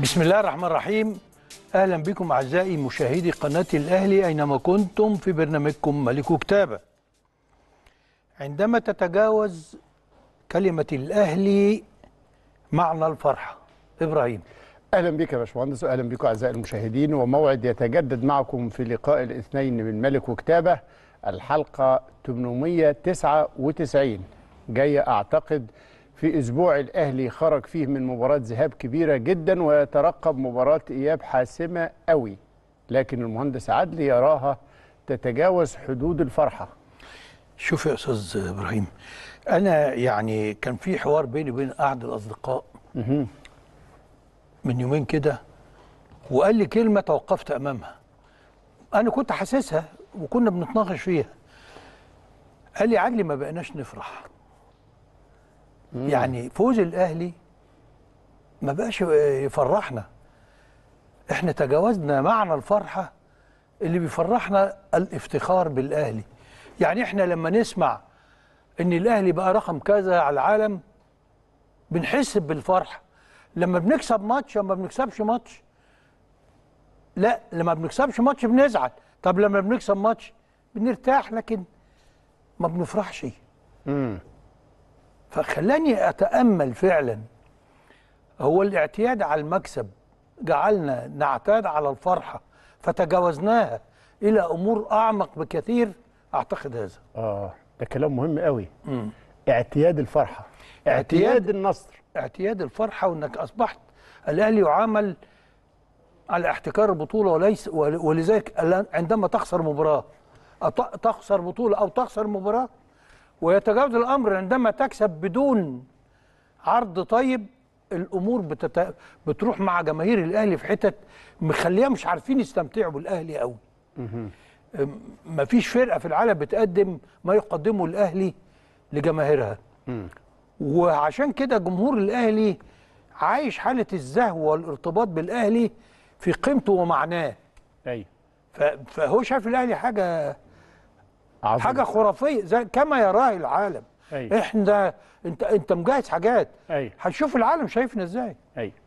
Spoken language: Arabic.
بسم الله الرحمن الرحيم اهلا بكم اعزائي مشاهدي قناه الاهلي اينما كنتم في برنامجكم ملك كتابه عندما تتجاوز كلمه الاهلي معنى الفرحه ابراهيم اهلا بك يا باشمهندس واهلا بكم اعزائي المشاهدين وموعد يتجدد معكم في لقاء الاثنين من ملك وكتابه الحلقه 899 جايه اعتقد في أسبوع الأهلي خرج فيه من مباراة ذهاب كبيرة جدا ويترقب مباراة إياب حاسمة قوي لكن المهندس عدلي يراها تتجاوز حدود الفرحة شوف يا أستاذ إبراهيم أنا يعني كان في حوار بيني وبين أحد الأصدقاء من يومين كده وقال لي كلمة توقفت أمامها أنا كنت حاسسها وكنا بنتناقش فيها قال لي عدلي ما بقناش نفرح مم. يعني فوز الاهلي ما بقاش يفرحنا احنا تجاوزنا معنى الفرحه اللي بيفرحنا الافتخار بالاهلي يعني احنا لما نسمع ان الاهلي بقى رقم كذا على العالم بنحس بالفرحه لما بنكسب ماتش لما بنكسبش ماتش لا لما بنكسبش ماتش بنزعل طب لما بنكسب ماتش بنرتاح لكن ما بنفرحش امم فخلاني أتأمل فعلا هو الاعتياد على المكسب جعلنا نعتاد على الفرحة فتجاوزناها إلى أمور أعمق بكثير أعتقد هذا آه ده كلام مهم قوي مم. اعتياد الفرحة اعتياد, اعتياد النصر اعتياد الفرحة وأنك أصبحت الأهلي يعامل على احتكار البطولة وليس ولذلك عندما تخسر مباراة تخسر بطولة أو تخسر مباراة ويتجاوز الأمر عندما تكسب بدون عرض طيب الامور بتت... بتروح مع جماهير الاهلي في حتت مخليها مش عارفين يستمتعوا بالاهلي قوي مفيش فرقه في العالم بتقدم ما يقدمه الاهلي لجماهيرها وعشان كده جمهور الاهلي عايش حاله الزهو والارتباط بالاهلي في قيمته ومعناه ايوه فهو شايف الاهلي حاجه عظيم. حاجه خرافيه زي كما يراه العالم أي. احنا انت انت مجهز حاجات هنشوف هتشوف العالم شايفنا ازاي أي.